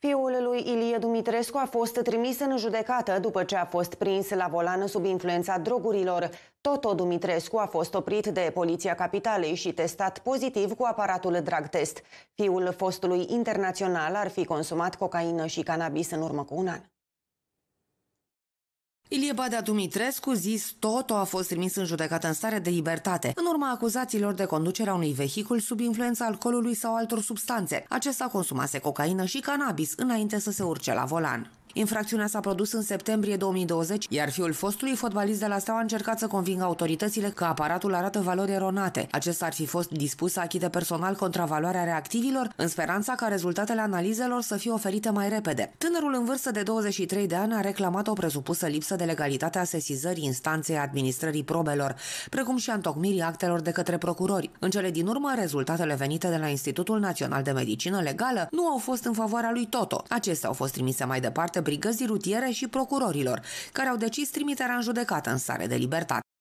Fiul lui Ilie Dumitrescu a fost trimis în judecată după ce a fost prins la volan sub influența drogurilor. Toto Dumitrescu a fost oprit de Poliția Capitalei și testat pozitiv cu aparatul drug test. Fiul fostului internațional ar fi consumat cocaină și cannabis în urmă cu un an. Ilie Badea Dumitrescu, zis Toto, a fost trimis în judecată în stare de libertate, în urma acuzațiilor de conducerea unui vehicul sub influența alcoolului sau altor substanțe. Acesta consumase cocaină și cannabis înainte să se urce la volan. Infracțiunea s-a produs în septembrie 2020, iar fiul fostului fotbalist de la Steaua a încercat să convingă autoritățile că aparatul arată valori eronate. Acesta ar fi fost dispus să achite personal contravaloarea reactivilor, în speranța ca rezultatele analizelor să fie oferite mai repede. Tânărul în vârstă de 23 de ani a reclamat o presupusă lipsă de legalitate a sesizării instanței administrării probelor, precum și a întocmirii actelor de către procurori. În cele din urmă, rezultatele venite de la Institutul Național de Medicină Legală nu au fost în favoarea lui Toto. Acestea au fost trimise mai departe brigăzii rutiere și procurorilor, care au decis trimiterea în judecată în stare de libertate.